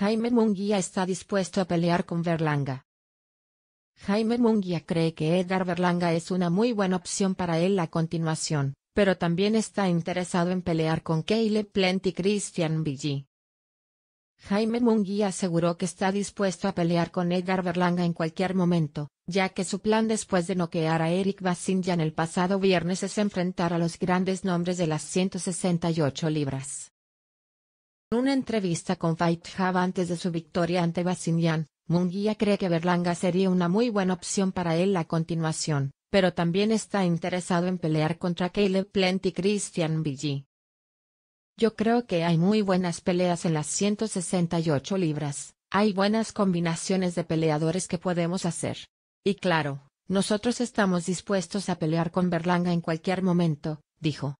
Jaime Munguía está dispuesto a pelear con Berlanga. Jaime Munguía cree que Edgar Berlanga es una muy buena opción para él a continuación, pero también está interesado en pelear con Keyle Plenty y Christian Billy. Jaime Munguía aseguró que está dispuesto a pelear con Edgar Berlanga en cualquier momento, ya que su plan después de noquear a Eric en el pasado viernes es enfrentar a los grandes nombres de las 168 libras. En una entrevista con Fight Hub antes de su victoria ante Basinian, Munguía cree que Berlanga sería una muy buena opción para él a continuación, pero también está interesado en pelear contra Caleb Plant y Christian Billy. Yo creo que hay muy buenas peleas en las 168 libras, hay buenas combinaciones de peleadores que podemos hacer. Y claro, nosotros estamos dispuestos a pelear con Berlanga en cualquier momento, dijo.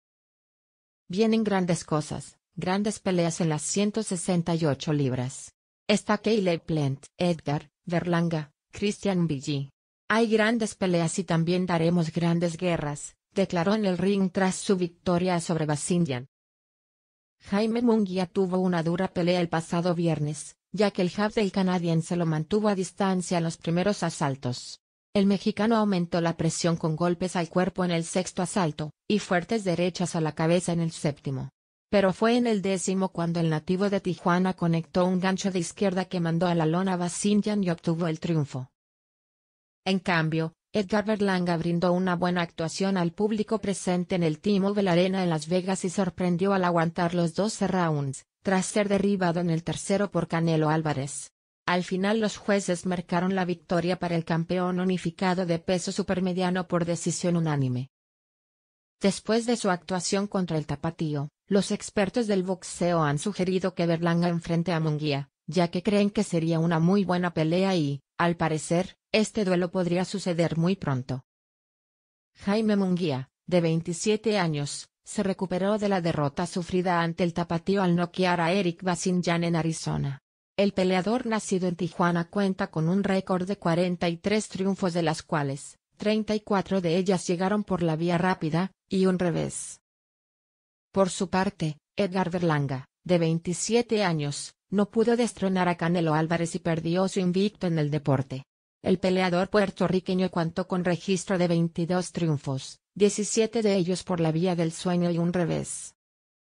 Vienen grandes cosas. Grandes peleas en las 168 libras. Está Caleb Plant, Edgar, Berlanga, Christian Billy. Hay grandes peleas y también daremos grandes guerras, declaró en el ring tras su victoria sobre Basindian. Jaime Munguía tuvo una dura pelea el pasado viernes, ya que el jab del canadiense lo mantuvo a distancia en los primeros asaltos. El mexicano aumentó la presión con golpes al cuerpo en el sexto asalto, y fuertes derechas a la cabeza en el séptimo. Pero fue en el décimo cuando el nativo de Tijuana conectó un gancho de izquierda que mandó a la lona Basinjan y obtuvo el triunfo. En cambio, Edgar Berlanga brindó una buena actuación al público presente en el Team la Arena en Las Vegas y sorprendió al aguantar los 12 rounds, tras ser derribado en el tercero por Canelo Álvarez. Al final los jueces marcaron la victoria para el campeón unificado de peso supermediano por decisión unánime. Después de su actuación contra el Tapatío, los expertos del boxeo han sugerido que Berlanga enfrente a Munguía, ya que creen que sería una muy buena pelea y, al parecer, este duelo podría suceder muy pronto. Jaime Munguía, de 27 años, se recuperó de la derrota sufrida ante el tapatío al noquear a Eric Basinjan en Arizona. El peleador nacido en Tijuana cuenta con un récord de 43 triunfos de las cuales, 34 de ellas llegaron por la vía rápida, y un revés. Por su parte, Edgar Berlanga, de 27 años, no pudo destronar a Canelo Álvarez y perdió su invicto en el deporte. El peleador puertorriqueño contó con registro de 22 triunfos, 17 de ellos por la vía del sueño y un revés.